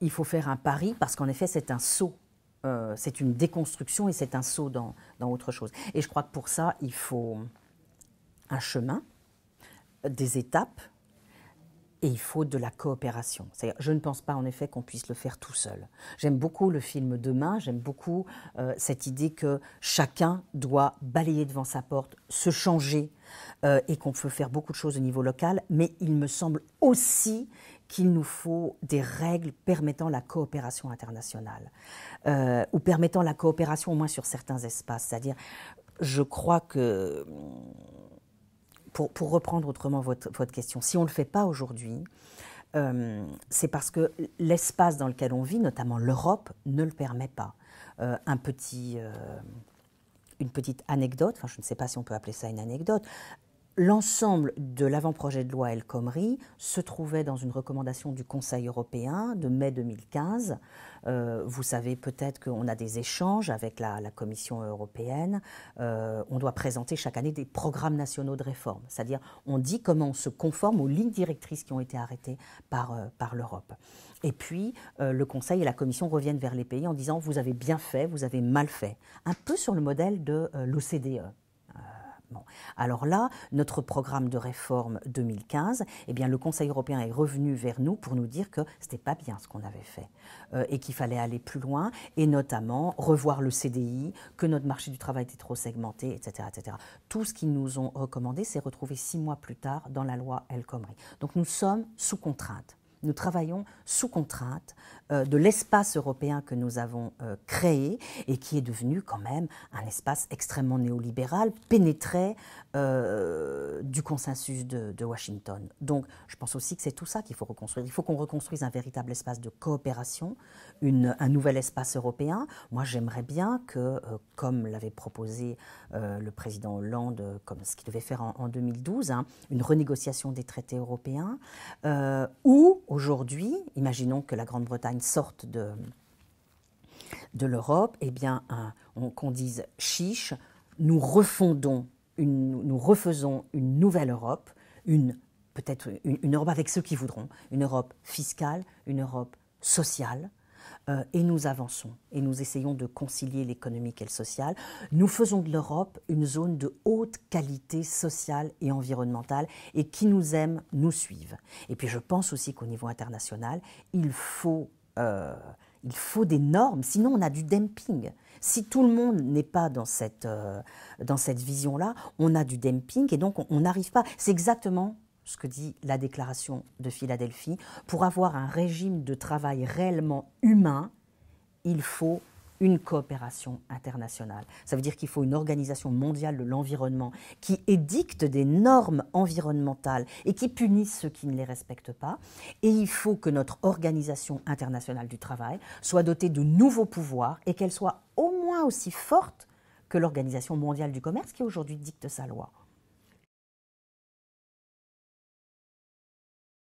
il faut faire un pari parce qu'en effet, c'est un saut. Euh, c'est une déconstruction et c'est un saut dans, dans, autre chose. Et je crois que pour ça, il faut un chemin, des étapes, et il faut de la coopération. Je ne pense pas en effet qu'on puisse le faire tout seul. J'aime beaucoup le film Demain, j'aime beaucoup euh, cette idée que chacun doit balayer devant sa porte, se changer euh, et qu'on peut faire beaucoup de choses au niveau local, mais il me semble aussi qu'il nous faut des règles permettant la coopération internationale, euh, ou permettant la coopération au moins sur certains espaces. C'est-à-dire, je crois que pour, reprendre autrement votre, votre question, si on ne le fait pas aujourd'hui, euh, c'est parce que l'espace dans lequel on vit, notamment l'Europe, ne le permet pas. Euh, un petit, euh, une petite anecdote, enfin je ne sais pas si on peut appeler ça une anecdote, L'ensemble de l'avant-projet de loi El Khomri se trouvait dans une recommandation du Conseil européen de mai 2015. Euh, vous savez peut-être qu'on a des échanges avec la, Commission européenne. Euh, on doit présenter chaque année des programmes nationaux de réforme, c'est-à-dire on dit comment on se conforme aux lignes directrices qui ont été arrêtées par euh, l'Europe. Et puis le Conseil et la Commission reviennent vers les pays en disant vous avez bien fait, vous avez mal fait, un peu sur le modèle de l'OCDE. Alors là, notre programme de réforme 2015, eh bien, le Conseil européen est revenu vers nous pour nous dire que ce n'était pas bien ce qu'on avait fait euh, et qu'il fallait aller plus loin et notamment revoir le CDI, que notre marché du travail était trop segmenté, etc. Tout ce qu'ils nous ont recommandé s'est retrouvé six mois plus tard dans la loi El Khomri. Donc nous sommes sous contrainte. Nous travaillons sous contrainte euh, de l'espace européen que nous avons euh, créé et qui est devenu quand même un espace extrêmement néolibéral, pénétré euh, du consensus de, Washington. Donc je pense aussi que c'est tout ça qu'il faut reconstruire. Il faut qu'on reconstruise un véritable espace de coopération, un nouvel espace européen. Moi j'aimerais bien que, comme l'avait proposé le président Hollande, comme ce qu'il devait faire en, 2012, hein, une renégociation des traités européens, ou aujourd'hui, imaginons que la Grande-Bretagne sorte de, l'Europe, eh bien, qu'on dise chiche, nous refondons, nous refaisons une nouvelle Europe, une peut-être une, Europe avec ceux qui voudront, une Europe fiscale, une Europe sociale, euh, et nous avançons et nous essayons de concilier l'économique et le social. Nous faisons de l'Europe une zone de haute qualité sociale et environnementale et qui nous aime nous suivent. Et puis je pense aussi qu'au niveau international, euh, il faut, des normes, sinon on a du dumping. Si tout le monde n'est pas dans cette, euh, dans cette vision-là, on a du dumping et donc on n'arrive pas. C'est exactement ce que dit la déclaration de Philadelphie, pour avoir un régime de travail réellement humain, il faut une coopération internationale. Ça veut dire qu'il faut une organisation mondiale de l'environnement qui édicte des normes environnementales et qui punisse ceux qui ne les respectent pas. Et il faut que notre organisation internationale du travail soit dotée de nouveaux pouvoirs et qu'elle soit au moins aussi forte que l'Organisation mondiale du commerce qui aujourd'hui dicte sa loi.